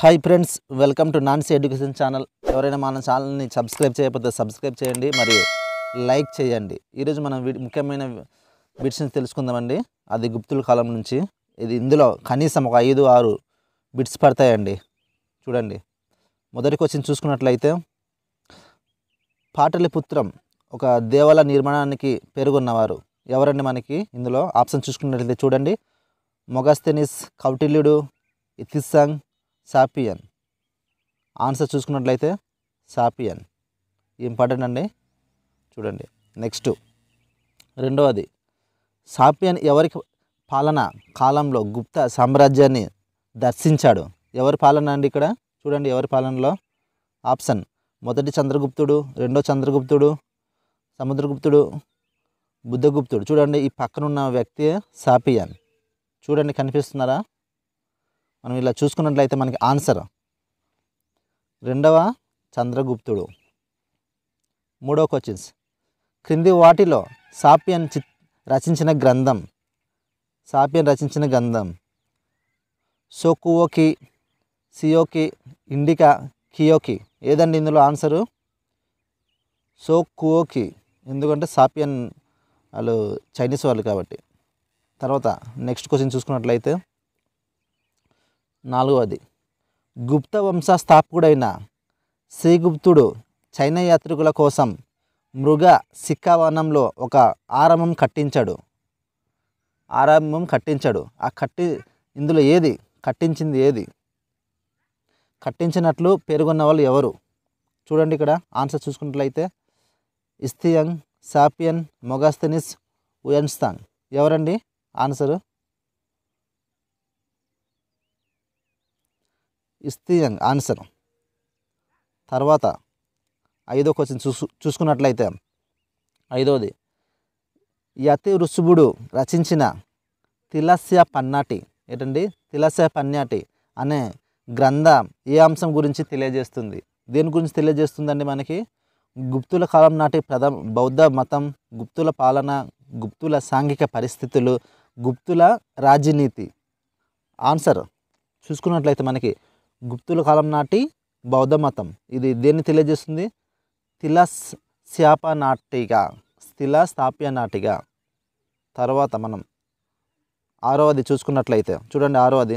hi friends welcome to Nancy education channel ఎవరైనా మన ఛానల్ని సబ్స్క్రైబ్ చేయకపోతే సబ్స్క్రైబ్ చేయండి మరియు లైక్ చేయండి ఈరోజు మనం ముఖ్యమైన బిట్స్ని తెలుసుకుందామండి అది గుప్తుల కాలం నుంచి ఇది ఇందులో కనీసం ఒక ఐదు ఆరు బిట్స్ పడతాయండి చూడండి మొదటి క్వశ్చన్ చూసుకున్నట్లయితే పాటలిపుత్రం ఒక దేవాలయ నిర్మాణానికి పేరుగొన్నవారు ఎవరండి మనకి ఇందులో ఆప్షన్ చూసుకున్నట్లయితే చూడండి మొగస్తెనిస్ కౌటిల్యుడు ఇతిస్సంగ్ సాపియన్ ఆన్సర్ చూసుకున్నట్లయితే సాపియన్ ఇంపార్టెంట్ అండి చూడండి నెక్స్ట్ రెండవది సాపియన్ ఎవరికి పాలన కాలంలో గుప్త సామ్రాజ్యాన్ని దర్శించాడు ఎవరి పాలన అండి ఇక్కడ చూడండి ఎవరి పాలనలో ఆప్షన్ మొదటి చంద్రగుప్తుడు రెండో చంద్రగుప్తుడు సముద్రగుప్తుడు బుద్ధగుప్తుడు చూడండి ఈ పక్కనున్న వ్యక్తి సాపియన్ చూడండి కనిపిస్తున్నారా మనం ఇలా చూసుకున్నట్లయితే మనకి ఆన్సర్ రెండవ చంద్రగుప్తుడు మూడవ క్వశ్చన్స్ క్రింది వాటిలో సాపియన్ చి రచించిన గ్రంథం సాపియన్ రచించిన గ్రంథం సోకువోకి సియోకి ఇండికా కియోకి ఏదండి ఇందులో ఆన్సరు సోకువోకి ఎందుకంటే సాపియన్ వాళ్ళు చైనీస్ వాళ్ళు కాబట్టి తర్వాత నెక్స్ట్ క్వశ్చన్ చూసుకున్నట్లయితే నాలుగవది గుప్త వంశ స్థాపకుడైన శ్రీగుప్తుడు చైనా యాత్రికుల కోసం మృగ సిక్కావనంలో ఒక ఆరంభం కట్టించాడు ఆరంభం కట్టించాడు ఆ కట్టి ఇందులో ఏది కట్టించింది ఏది కట్టించినట్లు పేర్కొన్న వాళ్ళు ఎవరు చూడండి ఇక్కడ ఆన్సర్ చూసుకున్నట్లయితే ఇస్తియంగ్ సాపియన్ మొగాస్తనిస్ ఉయన్స్థాంగ్ ఎవరండి ఆన్సరు ఇస్తే ఆన్సర్ తర్వాత ఐదో క్వశ్చన్ చూసు చూసుకున్నట్లయితే ఐదోది యతి ఋషభుడు రచించిన తిలస్య పన్నాటి ఏంటండి తిలస్య పన్నాటి అనే గ్రంథం ఏ అంశం గురించి తెలియజేస్తుంది దేని గురించి తెలియజేస్తుందండి మనకి గుప్తుల కాలం నాటి ప్రథ బౌద్ధ మతం గుప్తుల పాలన గుప్తుల సాంఘిక పరిస్థితులు గుప్తుల రాజనీతి ఆన్సర్ చూసుకున్నట్లయితే మనకి గుప్తుల కాలం నాటి బౌద్ధ మతం ఇది దేన్ని తెలియజేస్తుంది తిల శాప నాటిక స్థిల స్థాప్య నాటిక తర్వాత మనం ఆరవది చూసుకున్నట్లయితే చూడండి ఆరవది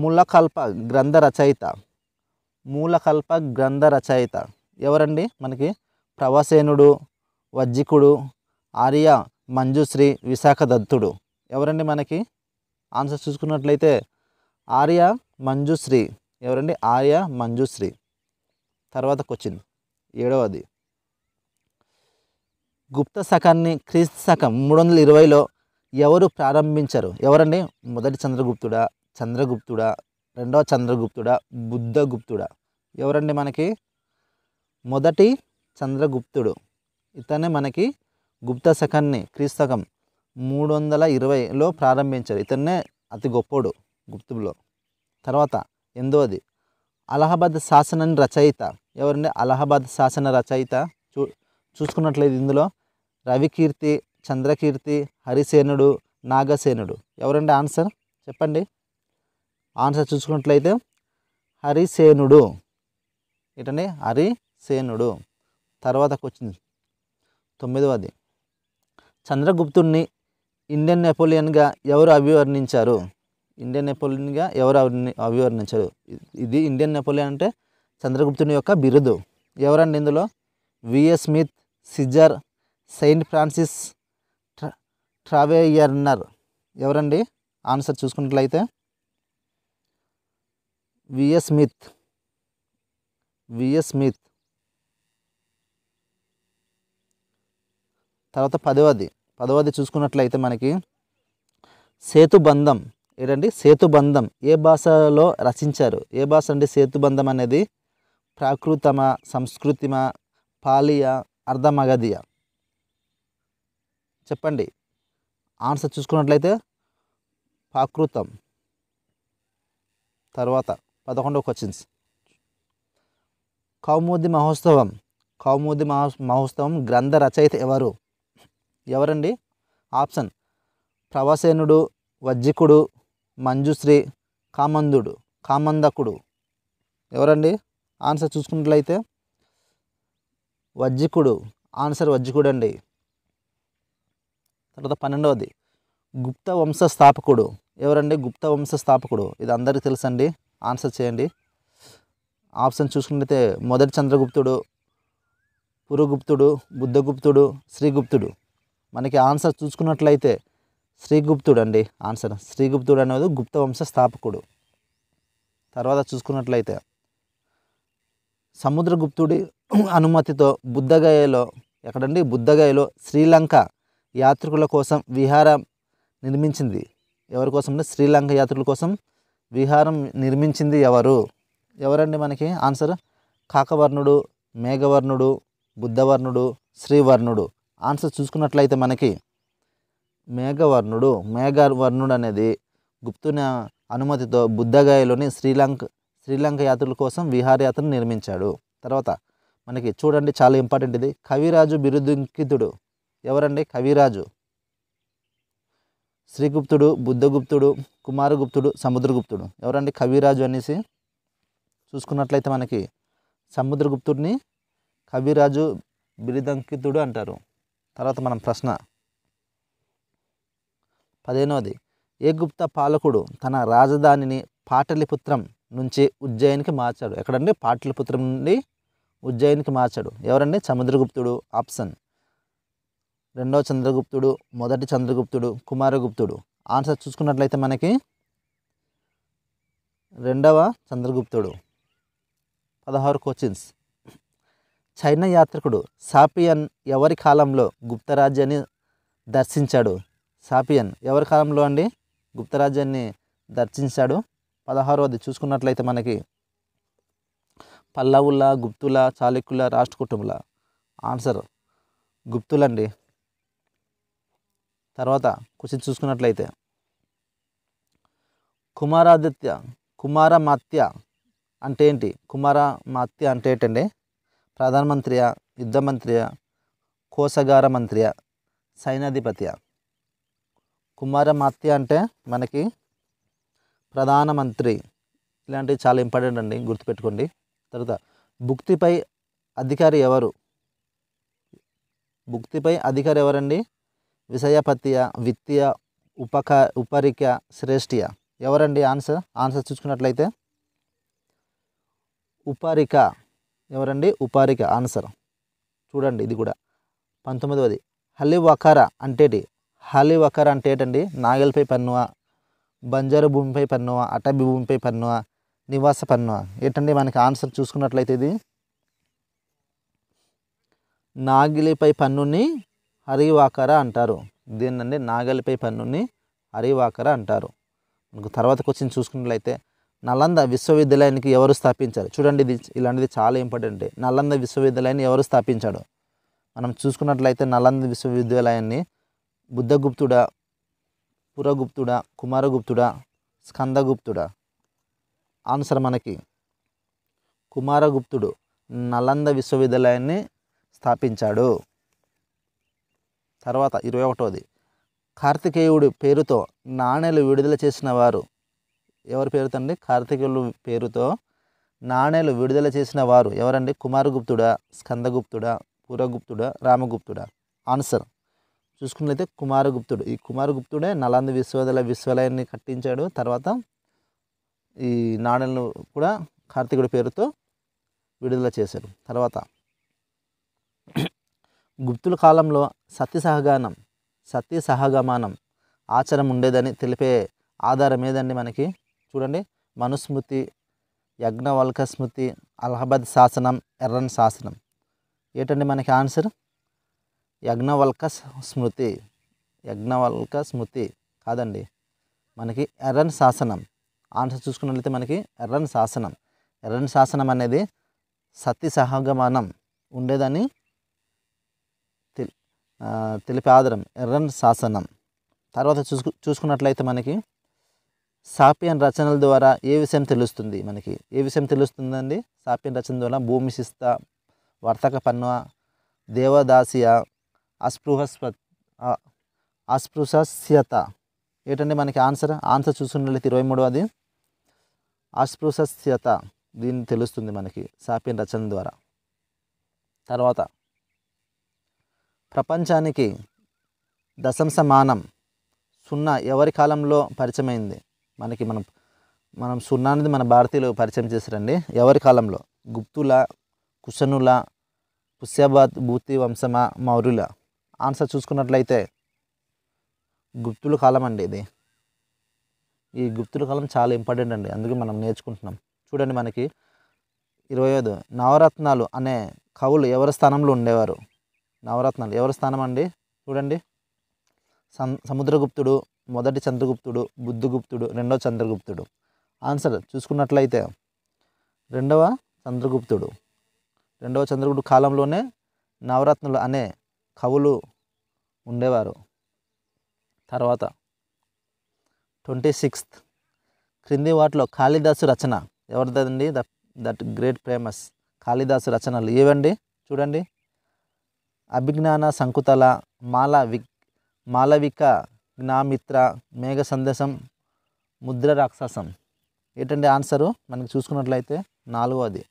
మూలకల్ప గ్రంథ రచయిత మూలకల్ప గ్రంథ రచయిత ఎవరండి మనకి ప్రవసేనుడు వజ్జికుడు ఆర్య మంజుశ్రీ విశాఖ దత్తుడు ఎవరండి మనకి ఆన్సర్ చూసుకున్నట్లయితే ఆర్య మంజుశ్రీ ఎవరండి ఆర్య మంజుశ్రీ తర్వాత క్వశ్చన్ ఏడవది గుప్త శకాన్ని క్రీస్తు శకం మూడు వందల ఇరవైలో ఎవరు ప్రారంభించరు ఎవరండి మొదటి చంద్రగుప్తుడా చంద్రగుప్తుడా రెండవ చంద్రగుప్తుడా బుద్ధగుప్తుడా ఎవరండి మనకి మొదటి చంద్రగుప్తుడు ఇతనే మనకి గుప్త శకాన్ని క్రీస్తకం మూడు వందల ఇరవైలో ప్రారంభించారు ఇతన్నే అతి గొప్పోడు గుప్తులో తర్వాత ఎనిమిదవది అలహాబాద్ శాసన రచయిత ఎవరండి అలహాబాద్ శాసన రచయిత చూ చూసుకున్నట్లయితే ఇందులో రవికీర్తి చంద్రకీర్తి హరిసేనుడు నాగసేనుడు ఎవరండి ఆన్సర్ చెప్పండి ఆన్సర్ చూసుకున్నట్లయితే హరిసేనుడు ఏంటండి హరిసేనుడు తర్వాత వచ్చింది తొమ్మిదవది చంద్రగుప్తుడిని ఇండియన్ నెపోలియన్గా ఎవరు అభివర్ణించారు ఇండియన్ నెపోలియన్గా ఎవరు అభివర్ణించరు ఇది ఇండియన్ నెపోలియన్ అంటే చంద్రగుప్తుని యొక్క బిరుదు ఎవరండి ఇందులో VS Smith Caesar Saint Francis ట్రావేయర్నర్ ఎవరండి ఆన్సర్ చూసుకున్నట్లయితే విఎస్ స్మిత్ విఎస్ స్మిత్ తర్వాత పదవది పదవది చూసుకున్నట్లయితే మనకి సేతుబంధం ఏంటండి సేతుబంధం ఏ భాషలో రచించారు ఏ భాష అంటే సేతుబంధం అనేది ప్రాకృతమ సంస్కృతిమ పాలియ అర్ధమగధియ చెప్పండి ఆన్సర్ చూసుకున్నట్లయితే ప్రాకృతం తర్వాత పదకొండవ క్వశ్చన్స్ కౌముది మహోత్సవం కౌముది మహోత్సవం గ్రంథ రచయిత ఎవరు ఎవరండి ఆప్షన్ ప్రవసేనుడు వజ్జికుడు మంజుశ్రీ కామందుడు కామందకుడు ఎవరండి ఆన్సర్ చూసుకున్నట్లయితే వజ్జికుడు ఆన్సర్ వజ్జికుడు అండి తర్వాత పన్నెండవది గుప్త వంశ స్థాపకుడు ఎవరండి గుప్త వంశ స్థాపకుడు ఇది అందరికీ తెలుసండి ఆన్సర్ చేయండి ఆప్షన్ చూసుకున్నట్లయితే మొదటి చంద్రగుప్తుడు పురుగుప్తుడు బుద్ధగుప్తుడు శ్రీగుప్తుడు మనకి ఆన్సర్ చూసుకున్నట్లయితే శ్రీగుప్తుడు అండి ఆన్సర్ శ్రీగుప్తుడు అనేది గుప్త వంశ స్థాపకుడు తర్వాత చూసుకున్నట్లయితే సముద్రగుప్తుడి అనుమతితో బుద్ధగయలో ఎక్కడండి బుద్ధగయలో శ్రీలంక యాత్రికుల కోసం విహారం నిర్మించింది ఎవరి కోసం శ్రీలంక యాత్రికుల కోసం విహారం నిర్మించింది ఎవరు ఎవరండి మనకి ఆన్సర్ కాకవర్ణుడు మేఘవర్ణుడు బుద్ధవర్ణుడు శ్రీవర్ణుడు ఆన్సర్ చూసుకున్నట్లయితే మనకి మేఘవర్ణుడు మేఘవర్ణుడు అనేది గుప్తుని అనుమతితో బుద్ధగాయలోని శ్రీలంక శ్రీలంక యాత్రల కోసం విహారయాత్రను నిర్మించాడు తర్వాత మనకి చూడండి చాలా ఇంపార్టెంట్ ఇది కవిరాజు బిరుదుంకితుడు ఎవరండి కవిరాజు శ్రీగుప్తుడు బుద్ధగుప్తుడు కుమారగుప్తుడు సముద్రగుప్తుడు ఎవరండి కవిరాజు అనేసి చూసుకున్నట్లయితే మనకి సముద్రగుప్తుడిని కవిరాజు బిరుదంకితుడు అంటారు తర్వాత మనం ప్రశ్న పదిహేనోది ఏ పాలకుడు తన రాజధానిని పాటలిపుత్రం నుంచి ఉజ్జయినికి మార్చాడు ఎక్కడండి పాటలిపుత్రం నుండి ఉజ్జయినికి మార్చాడు ఎవరండి చంద్రగుప్తుడు ఆప్షన్ రెండవ చంద్రగుప్తుడు మొదటి చంద్రగుప్తుడు కుమారగుప్తుడు ఆన్సర్ చూసుకున్నట్లయితే మనకి రెండవ చంద్రగుప్తుడు పదహారు క్వశ్చన్స్ చైనా యాత్రికుడు సాపియన్ ఎవరి కాలంలో గుప్తరాజ్యాన్ని దర్శించాడు సాపియన్ ఎవరి కాలంలో అండి గుప్తరాజ్యాన్ని దర్శించాడు పదహారవది చూసుకున్నట్లయితే మనకి పల్లవుల గుప్తుల చాళుక్యుల కుటుంబుల ఆన్సర్ గుప్తులండి తర్వాత క్వశ్చన్ చూసుకున్నట్లయితే కుమారాదిత్య కుమార మాత్య అంటే ఏంటి కుమార మాత్య అంటే ఏంటండి ప్రధానమంత్రియా యుద్ధ కోసగార మంత్రియా సైనాధిపత్యా కుమారమాత్య అంటే మనకి ప్రధానమంత్రి ఇలాంటివి చాలా ఇంపార్టెంట్ అండి గుర్తుపెట్టుకోండి తర్వాత భుక్తిపై అధికారి ఎవరు భుక్తిపై అధికారి ఎవరండి విషయపత్య విత్తీయ ఉపక ఉపరిక శ్రేష్ఠియ ఎవరండి ఆన్సర్ ఆన్సర్ చూసుకున్నట్లయితే ఉపారిక ఎవరండి ఉపారిక ఆన్సర్ చూడండి ఇది కూడా పంతొమ్మిదవది హలివకార అంటేటి హాలీ వకర్ అంటే ఏంటండి నాగలిపై పన్నువ బంజారు భూమిపై పన్నువ అటబీ భూమిపై పన్నువ నివాస పన్నువ ఏంటండి మనకి ఆన్సర్ చూసుకున్నట్లయితే ఇది నాగిలిపై పన్నుని హరివాకర అంటారు దీన్నండి నాగలిపై పన్నుని హరివాకర అంటారు మనకు తర్వాత క్వశ్చన్ చూసుకున్నట్లయితే నలంద విశ్వవిద్యాలయానికి ఎవరు స్థాపించారు చూడండి ఇది ఇలాంటిది చాలా ఇంపార్టెంట్ నలంద విశ్వవిద్యాలయాన్ని ఎవరు స్థాపించాడు మనం చూసుకున్నట్లయితే నలంద విశ్వవిద్యాలయాన్ని బుద్ధగుప్తుడా పురగుప్తుడా కుమారగుప్తుడా స్కందగుప్తుడా ఆన్సర్ మనకి కుమారగుప్తుడు నలంద విశ్వవిద్యాలయాన్ని స్థాపించాడు తర్వాత ఇరవై ఒకటోది కార్తికేయుడు పేరుతో నాణేలు విడుదల చేసిన వారు ఎవరి పేరుతండి కార్తికేయుడు పేరుతో నాణేలు విడుదల చేసిన వారు ఎవరండి కుమారగుప్తుడా స్కందగుప్తుడా పురగుప్తుడా రామగుప్తుడా ఆన్సర్ చూసుకున్నట్లయితే కుమారగుప్తుడు ఈ కుమారగుప్తుడే నలంద విశ్వవిద్యాలయ విశ్వాలయాన్ని కట్టించాడు తర్వాత ఈ నాణ్యాలను కూడా కార్తీకుడి పేరుతో విడుదల చేశారు తర్వాత గుప్తుల కాలంలో సత్య సహగానం సత్య సహగమానం ఆచారం ఉండేదని తెలిపే ఆధారం ఏదండి మనకి చూడండి మనుస్మృతి యజ్ఞవల్క స్మృతి అలహాబాద్ శాసనం ఎర్రన్ శాసనం ఏంటండి మనకి ఆన్సర్ యజ్ఞవల్క స్మృతి యజ్ఞవల్క స్మృతి కాదండి మనకి ఎర్రన్ శాసనం ఆన్సర్ చూసుకున్నట్లయితే మనకి ఎర్రన్ శాసనం ఎర్రన్ శాసనం అనేది సతి సహగమనం ఉండేదని తెలిపి ఆదరం ఎర్రన్ శాసనం తర్వాత చూసుకు చూసుకున్నట్లయితే మనకి సాపియన్ రచనల ద్వారా ఏ విషయం తెలుస్తుంది మనకి ఏ విషయం తెలుస్తుందండి సాపియన్ రచన ద్వారా భూమి శిస్త వర్తక పన్ను దేవదాసియ అస్పృహస్వ అస్పృశ్యత ఏంటంటే మనకి ఆన్సర్ ఆన్సర్ చూసుకున్నట్లయితే ఇరవై మూడవది అస్పృశ్యత దీన్ని తెలుస్తుంది మనకి సాపియన్ రచన ద్వారా తర్వాత ప్రపంచానికి దశంసమానం సున్నా ఎవరి కాలంలో పరిచయమైంది మనకి మనం మనం సున్నా అనేది మన భారతీయులు పరిచయం చేశారండి ఎవరి కాలంలో గుప్తుల కుషనుల పుష్యబాద్ భూతి వంశమా మౌర్యుల ఆన్సర్ చూసుకున్నట్లయితే గుప్తుల కాలం అండి ఇది ఈ గుప్తుల కాలం చాలా ఇంపార్టెంట్ అండి అందుకే మనం నేర్చుకుంటున్నాం చూడండి మనకి ఇరవై ఐదు నవరత్నాలు అనే కవులు ఎవరి స్థానంలో ఉండేవారు నవరత్నాలు ఎవరి స్థానం అండి చూడండి సం సముద్రగుప్తుడు మొదటి చంద్రగుప్తుడు బుద్ధగుప్తుడు రెండవ చంద్రగుప్తుడు ఆన్సర్ చూసుకున్నట్లయితే రెండవ చంద్రగుప్తుడు రెండవ చంద్రగుప్తుడు కాలంలోనే నవరత్నులు అనే కవులు ఉండేవారు తర్వాత ట్వంటీ సిక్స్త్ క్రింది వాటిలో కాళిదాసు రచన ఎవరిదండి the that great famous Kalidas రచనలు ఏవండి చూడండి అభిజ్ఞాన సంకుతల మాల వి మాలవిక జ్ఞామిత్ర మేఘ సందేశం ముద్ర రాక్షసం ఏంటండి ఆన్సరు మనకి చూసుకున్నట్లయితే నాలుగవది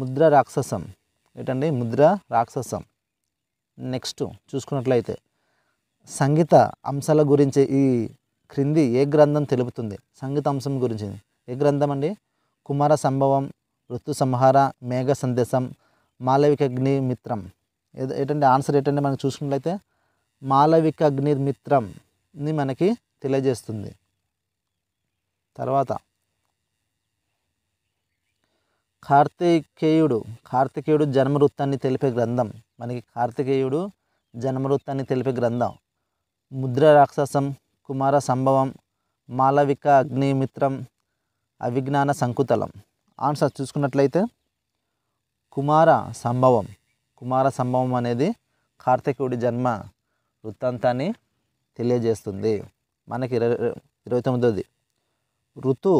ముద్ర రాక్షసం ఏంటండి ముద్ర రాక్షసం నెక్స్ట్ చూసుకున్నట్లయితే సంగీత అంశాల గురించి ఈ క్రింది ఏ గ్రంథం తెలుపుతుంది సంగీత అంశం గురించి ఏ గ్రంథం అండి కుమార సంభవం ఋతు సంహార మేఘ సందేశం మాలవికగ్ని మిత్రం ఏంటంటే ఆన్సర్ ఏంటంటే మనకు చూసుకున్నట్లయితే మాలవికగ్ని మిత్రంని మనకి తెలియజేస్తుంది తర్వాత కార్తికేయుడు జన్మ జన్మవృత్తాన్ని తెలిపే గ్రంథం మనకి కార్తికేయుడు జన్మవృత్తాన్ని తెలిపే గ్రంథం ముద్ర రాక్షసం కుమార సంభవం మాలవిక అగ్నిమిత్రం అవిజ్ఞాన సంకుతలం ఆన్సర్ చూసుకున్నట్లయితే కుమార సంభవం కుమార సంభవం అనేది కార్తికేయుడి జన్మ వృత్తాంతాన్ని తెలియజేస్తుంది మనకి ఇరవై తొమ్మిదోది ఋతు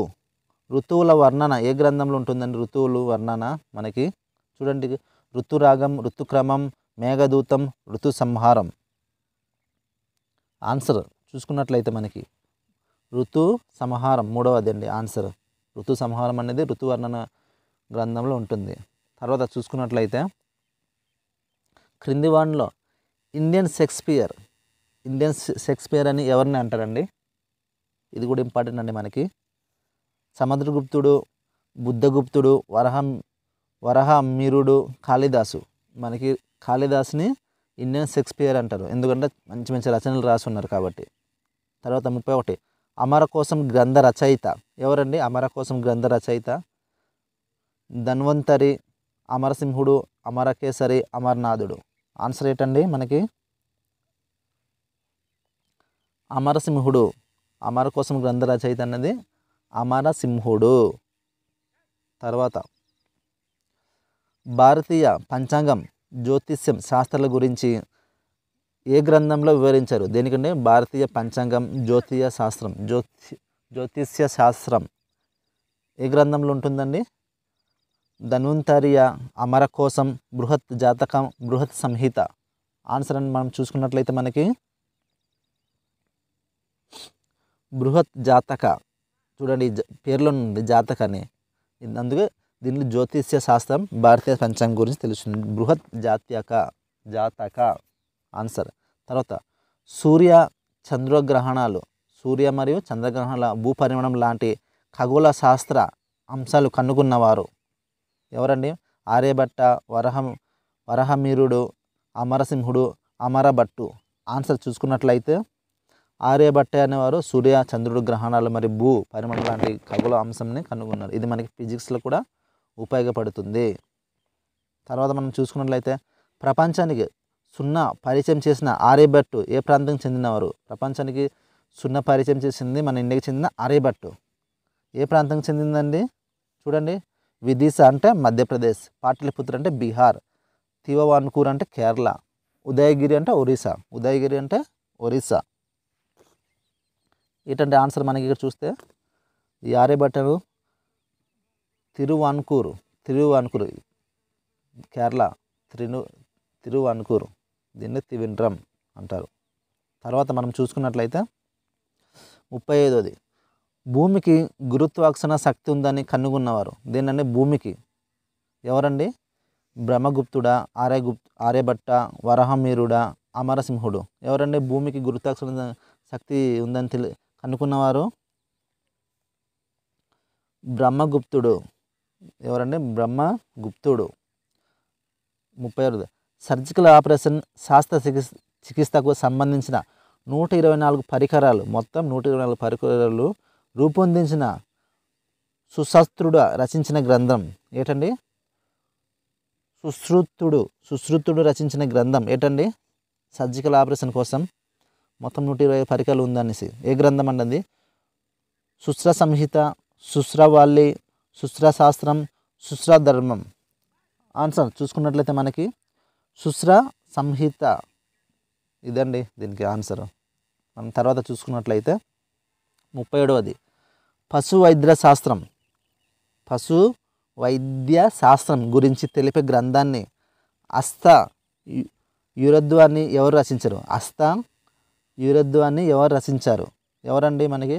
ఋతువుల వర్ణన ఏ గ్రంథంలో ఉంటుందండి ఋతువులు వర్ణన మనకి చూడండి ఋతురాగం ఋతుక్రమం మేఘదూతం ఋతు సంహారం ఆన్సర్ చూసుకున్నట్లయితే మనకి ఋతు సంహారం మూడవది అండి ఆన్సర్ ఋతు సంహారం అనేది ఋతువర్ణన గ్రంథంలో ఉంటుంది తర్వాత చూసుకున్నట్లయితే క్రింది వాన్లో ఇండియన్ షేక్స్పియర్ ఇండియన్ షేక్స్పియర్ అని ఎవరిని అంటారండి ఇది కూడా ఇంపార్టెంట్ అండి మనకి సముద్రగుప్తుడు బుద్ధగుప్తుడు వరహం వరహ అమ్మీరుడు కాళిదాసు మనకి కాళిదాసుని ఇండియన్ షేక్స్పియర్ అంటారు ఎందుకంటే మంచి మంచి రచనలు రాసున్నారు కాబట్టి తర్వాత ముప్పై ఒకటి అమర కోసం గ్రంథ రచయిత ఎవరండి అమర కోసం గ్రంథ రచయిత ధన్వంతరి అమరసింహుడు అమరకేసరి అమర్నాథుడు ఆన్సర్ ఏంటండి మనకి అమరసింహుడు అమర కోసం గ్రంథ రచయిత అన్నది అమరసింహుడు తర్వాత భారతీయ పంచాంగం జ్యోతిష్యం శాస్త్రాల గురించి ఏ గ్రంథంలో వివరించారు దేనికంటే భారతీయ పంచాంగం జ్యోతిష శాస్త్రం జ్యోతి జ్యోతిష్య శాస్త్రం ఏ గ్రంథంలో ఉంటుందండి ధన్వంతరియ అమర కోసం బృహత్ జాతకం బృహత్ సంహిత ఆన్సర్ అని మనం చూసుకున్నట్లయితే మనకి బృహత్ జాతక చూడండి పేర్లో ఉంది జాతక అని అందుకే దీనిలో జ్యోతిష్య శాస్త్రం భారతీయ పంచాంగం గురించి తెలుస్తుంది బృహత్ జాత్యక జాతక ఆన్సర్ తర్వాత సూర్య చంద్రగ్రహణాలు సూర్య మరియు చంద్రగ్రహణాల భూపరిమాణం లాంటి ఖగోళ శాస్త్ర అంశాలు కనుగొన్నవారు ఎవరండి ఆర్యభట్ట వరహం వరహమీరుడు అమరసింహుడు అమరభట్టు ఆన్సర్ చూసుకున్నట్లయితే ఆర్యభట్ట అనేవారు సూర్య చంద్రుడు గ్రహణాలు మరియు భూ పరిమాణం లాంటి ఖగోళ అంశంని కనుగొన్నారు ఇది మనకి ఫిజిక్స్లో కూడా ఉపయోగపడుతుంది తర్వాత మనం చూసుకున్నట్లయితే ప్రపంచానికి సున్నా పరిచయం చేసిన ఆర్యభట్టు ఏ ప్రాంతానికి చెందినవారు ప్రపంచానికి సున్నా పరిచయం చేసింది మన ఇండియాకి చెందిన ఆర్యభట్టు ఏ ప్రాంతానికి చెందిందండి చూడండి విదిశ అంటే మధ్యప్రదేశ్ పాటలిపుత్ర అంటే బీహార్ తివవాన్కూర్ అంటే కేరళ ఉదయగిరి అంటే ఒరిస్సా ఉదయగిరి అంటే ఒరిస్సా ఏంటంటే ఆన్సర్ మనకి ఇక్కడ చూస్తే ఈ ఆర్యభట్టను తిరువాన్కూరు తిరువాన్కూరు కేరళ త్రిను తిరువాన్కూరు దీన్ని త్రివిండ్రం అంటారు తర్వాత మనం చూసుకున్నట్లయితే ముప్పై ఐదోది భూమికి గురుత్వాకర్షణ శక్తి ఉందని కనుగొన్నవారు దీన్ని భూమికి ఎవరండి బ్రహ్మగుప్తుడా ఆర్యగుప్ ఆర్యభట్ట వరహమీరుడా అమరసింహుడు ఎవరండి భూమికి గురుత్వాకర్షణ శక్తి ఉందని తెలి కనుక్కున్నవారు బ్రహ్మగుప్తుడు ఎవరంటే బ్రహ్మ గుప్తుడు ముప్పై ఆరు సర్జికల్ ఆపరేషన్ శాస్త్ర చికిత్స చికిత్సకు సంబంధించిన నూట ఇరవై నాలుగు పరికరాలు మొత్తం నూట ఇరవై నాలుగు పరికరాలు రూపొందించిన సుశస్త్రుడు రచించిన గ్రంథం ఏటండి సుశ్రుతుడు సుశ్రుతుడు రచించిన గ్రంథం ఏటండి సర్జికల్ ఆపరేషన్ కోసం మొత్తం నూట ఇరవై పరికరాలు ఉందనేసి ఏ గ్రంథం అండి సుశ్ర సంహిత సుశ్రవాళ్ళి సుశ్రా శాస్త్రం సుశ్రా ధర్మం ఆన్సర్ చూసుకున్నట్లయితే మనకి సుశ్రా సంహిత ఇదండి దీనికి ఆన్సర్ మనం తర్వాత చూసుకున్నట్లయితే ముప్పై ఏడవది పశు వైద్య శాస్త్రం పశు వైద్య శాస్త్రం గురించి తెలిపే గ్రంథాన్ని అస్త యూరద్వాన్ని ఎవరు రచించరు అస్త యూరద్వాన్ని ఎవరు రచించారు ఎవరండి మనకి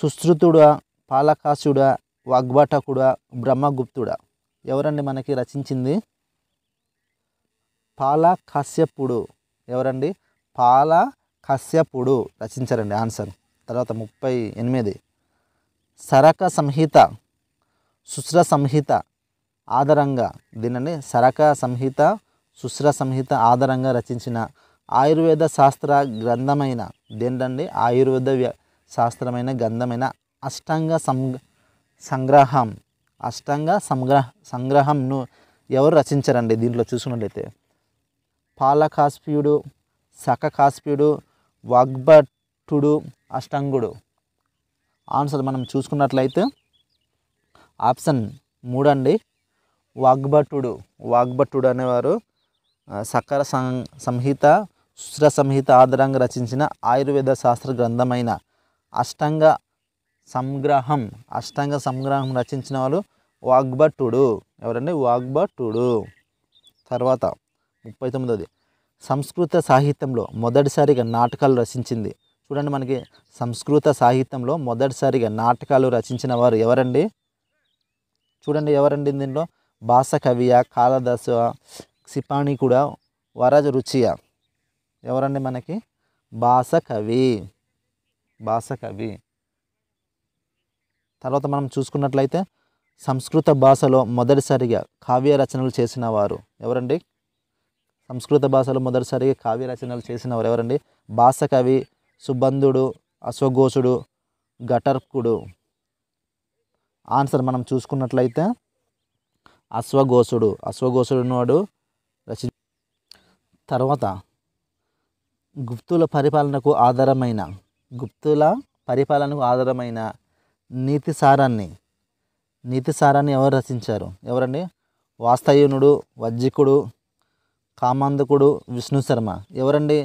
సుశ్రుతుడా పాలకాసుడా వాగ్బాటకుడా బ్రహ్మగుప్తుడా ఎవరండి మనకి రచించింది పాల కశ్యపుడు ఎవరండి పాల కశ్యపుడు రచించారండి ఆన్సర్ తర్వాత ముప్పై ఎనిమిది సరక సంహిత సుస్ర సంహిత ఆధారంగా దీనిని సరక సంహిత సుస్ర సంహిత ఆధారంగా రచించిన ఆయుర్వేద శాస్త్ర గ్రంథమైన దేంటండి ఆయుర్వేద శాస్త్రమైన గ్రంథమైన అష్టాంగ సం సంగ్రహం అష్టాంగ సంగ్రహ సంగ్రహంను ఎవరు రచించారండి దీంట్లో చూసుకున్నట్లయితే సఖ కాస్పీయుడు వాగ్భటుడు అష్టంగుడు ఆన్సర్ మనం చూసుకున్నట్లయితే ఆప్షన్ మూడండి వాగ్భటుడు వాగ్భటుడు అనేవారు సకర సం సంహిత సుశ్ర సంహిత ఆధారంగా రచించిన ఆయుర్వేద శాస్త్ర గ్రంథమైన అష్టంగ సంగ్రహం అష్టాంగ సంగ్రహం రచించిన వాళ్ళు వాగ్భట్టుడు ఎవరండి వాగ్భట్టుడు తర్వాత ముప్పై తొమ్మిదోది సంస్కృత సాహిత్యంలో మొదటిసారిగా నాటకాలు రచించింది చూడండి మనకి సంస్కృత సాహిత్యంలో మొదటిసారిగా నాటకాలు రచించిన వారు ఎవరండి చూడండి ఎవరండి దీంట్లో భాష కవియ కాళదాస క్షిపాణి కూడా వరజ రుచియ ఎవరండి మనకి భాష కవి భాష కవి తర్వాత మనం చూసుకున్నట్లయితే సంస్కృత భాషలో మొదటిసారిగా కావ్య రచనలు చేసిన వారు ఎవరండి సంస్కృత భాషలో మొదటిసారిగా కావ్య రచనలు చేసిన వారు ఎవరండి భాషకవి సుబంధుడు అశ్వఘోషుడు ఘటర్కుడు ఆన్సర్ మనం చూసుకున్నట్లయితే అశ్వఘోషుడు అశ్వఘోషుడు వాడు రచి తర్వాత గుప్తుల పరిపాలనకు ఆధారమైన గుప్తుల పరిపాలనకు ఆధారమైన నీతి సారాన్ని నీతి సారాన్ని ఎవరు రచించారు ఎవరండి వాస్తయునుడు వజ్జికుడు కామాంధకుడు విష్ణు శర్మ ఎవరండి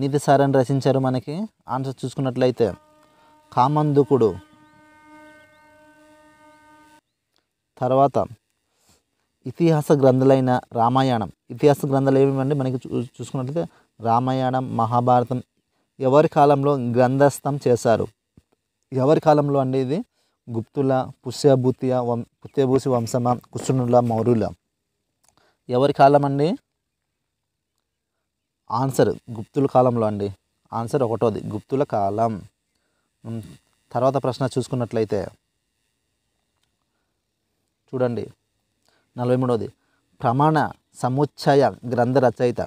నీతి సారాన్ని రచించారు మనకి ఆన్సర్ చూసుకున్నట్లయితే కామందుకుడు తర్వాత ఇతిహాస గ్రంథాలైన రామాయణం ఇతిహాస గ్రంథాలు అండి మనకి చూసుకున్నట్లయితే రామాయణం మహాభారతం ఎవరి కాలంలో గ్రంథస్థం చేశారు ఎవరి కాలంలో అండి ఇది గుప్తుల పుష్యభూతియ వం పుత్యభూసి వంశమ కుసునుల మౌరుల ఎవరి కాలం అండి ఆన్సర్ గుప్తుల కాలంలో అండి ఆన్సర్ ఒకటోది గుప్తుల కాలం తర్వాత ప్రశ్న చూసుకున్నట్లయితే చూడండి నలభై మూడవది ప్రమాణ సముచ్చయ గ్రంథ రచయిత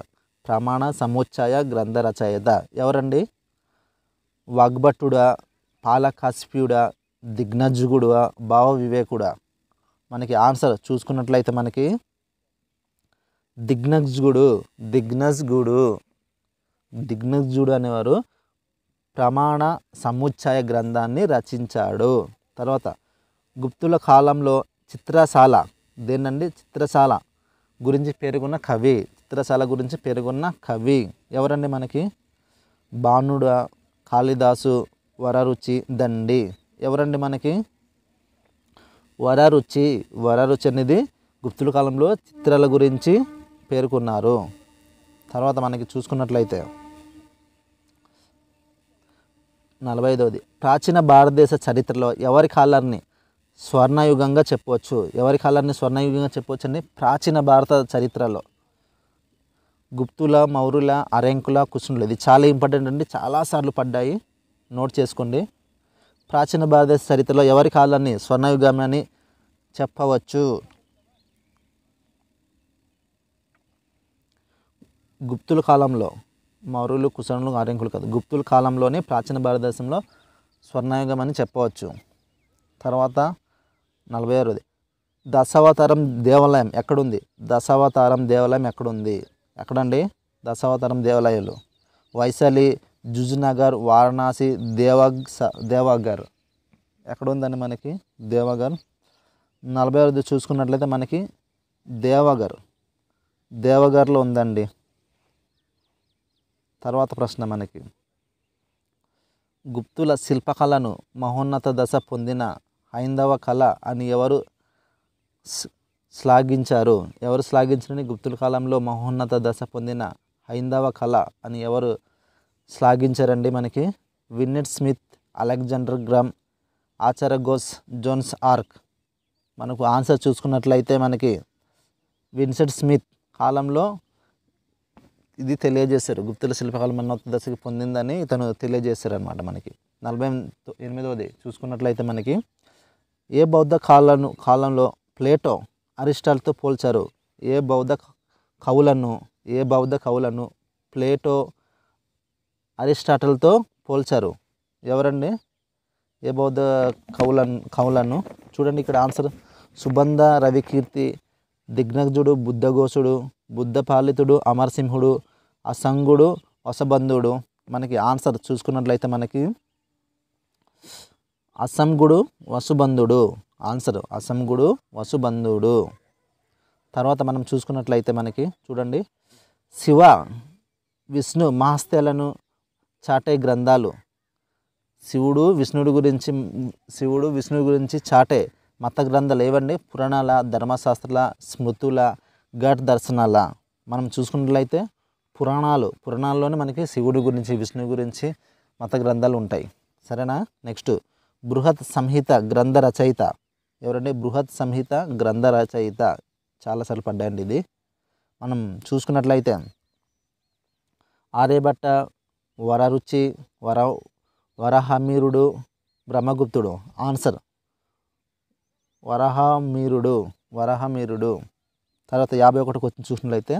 ప్రమాణ సముచ్చయ గ్రంథ రచయిత ఎవరండి వాగ్భట్టుడా పాలకాస్ప్యుడా దిగ్నజ్జుగుడా భావ వివేకుడ మనకి ఆన్సర్ చూసుకున్నట్లయితే మనకి దిగ్నజ్గుడు దిగ్నజ్గుడు దిగ్నజ్జుడు అనేవారు ప్రమాణ సముచ్చయ గ్రంథాన్ని రచించాడు తర్వాత గుప్తుల కాలంలో చిత్రశాల దేనండి చిత్రశాల గురించి పేరుగొన్న కవి చిత్రశాల గురించి పేరుగొన్న కవి ఎవరండి మనకి బాణుడ కాళిదాసు వరరుచి దండి ఎవరండి మనకి వరరుచి వరరుచి అనేది గుప్తుల కాలంలో చిత్రాల గురించి పేర్కొన్నారు తర్వాత మనకి చూసుకున్నట్లయితే నలభై ఐదవది ప్రాచీన భారతదేశ చరిత్రలో ఎవరి కాలాన్ని స్వర్ణయుగంగా చెప్పవచ్చు ఎవరి కాలాన్ని స్వర్ణయుగంగా చెప్పవచ్చు అండి ప్రాచీన భారత చరిత్రలో గుప్తుల మౌరుల అరెంకుల కృష్ణులు ఇది చాలా ఇంపార్టెంట్ అండి చాలాసార్లు పడ్డాయి నోట్ చేసుకోండి ప్రాచీన భారతదేశ చరిత్రలో ఎవరి కాలాన్ని అని చెప్పవచ్చు గుప్తుల కాలంలో మౌరులు కుసనులు ఆర్యంకులు కాదు గుప్తుల కాలంలోనే ప్రాచీన భారతదేశంలో స్వర్ణయుగం అని చెప్పవచ్చు తర్వాత నలభై ఆరుది దశావతారం దేవాలయం ఎక్కడుంది దశావతారం దేవాలయం ఎక్కడుంది ఎక్కడండి దశావతారం దేవాలయాలు వైశాలి జుజ్నగర్ వారణాసి దేవగ్ దేవాగర్ ఎక్కడ ఉందండి మనకి దేవాగర్ నలభై ఐదు చూసుకున్నట్లయితే మనకి దేవగర్ దేవగర్లో ఉందండి తర్వాత ప్రశ్న మనకి గుప్తుల శిల్పకళను మహోన్నత దశ పొందిన హైందవ కళ అని ఎవరు శ్లాఘించారు ఎవరు శ్లాఘించని గుప్తుల కాలంలో మహోన్నత దశ పొందిన హైందవ కళ అని ఎవరు శ్లాఘించారండి మనకి విన్నెట్ స్మిత్ అలెగ్జాండర్ గ్రామ్ గోస్ జోన్స్ ఆర్క్ మనకు ఆన్సర్ చూసుకున్నట్లయితే మనకి విన్సెట్ స్మిత్ కాలంలో ఇది తెలియజేశారు గుప్తుల శిల్పకాలం మన్నోత్త దశకి పొందిందని ఇతను తెలియజేశారు అనమాట మనకి నలభై ఎనిమిదవది చూసుకున్నట్లయితే మనకి ఏ బౌద్ధ కాలను కాలంలో ప్లేటో అరిస్టాల్తో పోల్చారు ఏ బౌద్ధ కవులను ఏ బౌద్ధ కవులను ప్లేటో అరిస్టాటల్తో పోల్చారు ఎవరండి బౌద్ధ కవులను కవులను చూడండి ఇక్కడ ఆన్సర్ సుబంధ రవికీర్తి దిగ్నజుడు బుద్ధఘోషుడు బుద్ధపాలితుడు అమరసింహుడు అసంగుడు వసబంధుడు మనకి ఆన్సర్ చూసుకున్నట్లయితే మనకి అసంగుడు వసుబంధుడు ఆన్సర్ అసంగుడు వసుబంధుడు తర్వాత మనం చూసుకున్నట్లయితే మనకి చూడండి శివ విష్ణు మహస్తేలను చాటే గ్రంథాలు శివుడు విష్ణుడు గురించి శివుడు విష్ణుడు గురించి చాటే మత గ్రంథాలు ఏవండి పురాణాల ధర్మశాస్త్రాల స్మృతుల ఘట్ దర్శనాల మనం చూసుకున్నట్లయితే పురాణాలు పురాణాల్లోనే మనకి శివుడు గురించి విష్ణు గురించి మత గ్రంథాలు ఉంటాయి సరేనా నెక్స్ట్ బృహత్ సంహిత గ్రంథ రచయిత ఎవరంటే బృహత్ సంహిత గ్రంథ రచయిత చాలాసార్లు పడ్డాయండి ఇది మనం చూసుకున్నట్లయితే ఆర్యభట్ట వరరుచి వర వరహమీరుడు బ్రహ్మగుప్తుడు ఆన్సర్ వరహమీరుడు వరహమీరుడు తర్వాత యాభై ఒకటి వచ్చి చూసినట్లయితే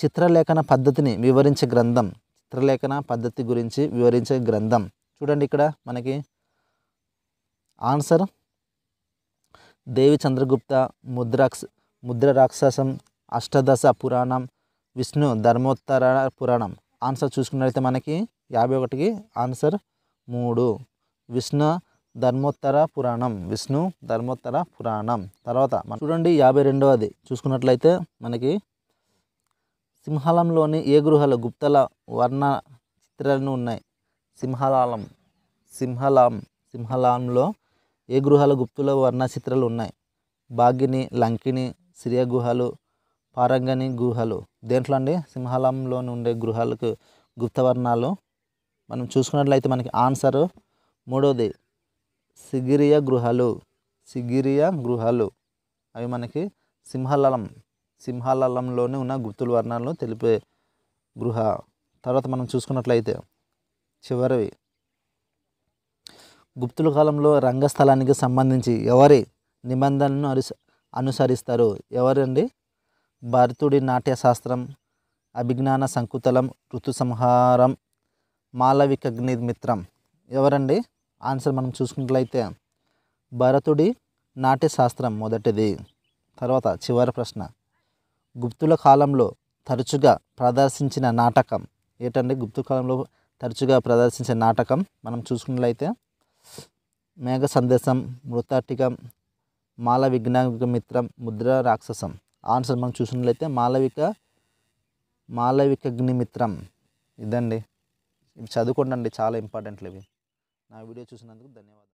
చిత్రలేఖన పద్ధతిని వివరించే గ్రంథం చిత్రలేఖన పద్ధతి గురించి వివరించే గ్రంథం చూడండి ఇక్కడ మనకి ఆన్సర్ దేవి చంద్రగుప్త ముద్రాక్ష ముద్ర రాక్షసం అష్టదశ పురాణం విష్ణు ధర్మోత్తర పురాణం ఆన్సర్ చూసుకున్నట్లయితే మనకి యాభై ఒకటికి ఆన్సర్ మూడు విష్ణు ధర్మోత్తర పురాణం విష్ణు ధర్మోత్తర పురాణం తర్వాత మనం చూడండి యాభై రెండవది చూసుకున్నట్లయితే మనకి సింహాలంలోని ఏ గృహాలు గుప్తల వర్ణ చిత్రాలను ఉన్నాయి సింహాలం సింహలాం సింహలాంలో ఏ గృహాలు గుప్తుల వర్ణ చిత్రాలు ఉన్నాయి భాగ్యని లంకిని శ్రీయ గుహలు పారంగని గుహలు దేంట్లో అండి సింహాలంలో ఉండే గృహాలకు గుప్తవర్ణాలు మనం చూసుకున్నట్లయితే మనకి ఆన్సర్ మూడోది సిగిరియ గృహాలు సిగిరియ గృహాలు అవి మనకి సింహాలలం సింహాలలంలోనే ఉన్న గుప్తుల వర్ణాలు తెలిపే గృహ తర్వాత మనం చూసుకున్నట్లయితే చివరివి గుప్తుల కాలంలో రంగస్థలానికి సంబంధించి ఎవరి నిబంధనలను అనుసరిస్తారు ఎవరండి భరతుడి నాట్యశాస్త్రం అభిజ్ఞాన సంకుతలం ఋతు సంహారం మాలవిక అగ్నిమిత్రం ఎవరండి ఆన్సర్ మనం చూసుకున్నట్లయితే భరతుడి నాట్యశాస్త్రం మొదటిది తర్వాత చివరి ప్రశ్న గుప్తుల కాలంలో తరచుగా ప్రదర్శించిన నాటకం ఏంటంటే గుప్తు కాలంలో తరచుగా ప్రదర్శించే నాటకం మనం చూసుకున్నట్లయితే మేఘ సందేశం మృతాటికం మాల విజ్ఞాన మిత్రం ముద్ర రాక్షసం ఆన్సర్ మనం చూసినట్లయితే మాలవిక మాలవిక అగ్నిమిత్రం ఇదండి ఇవి చదువుకోండి చాలా ఇంపార్టెంట్లు ఇవి నా వీడియో చూసినందుకు ధన్యవాదాలు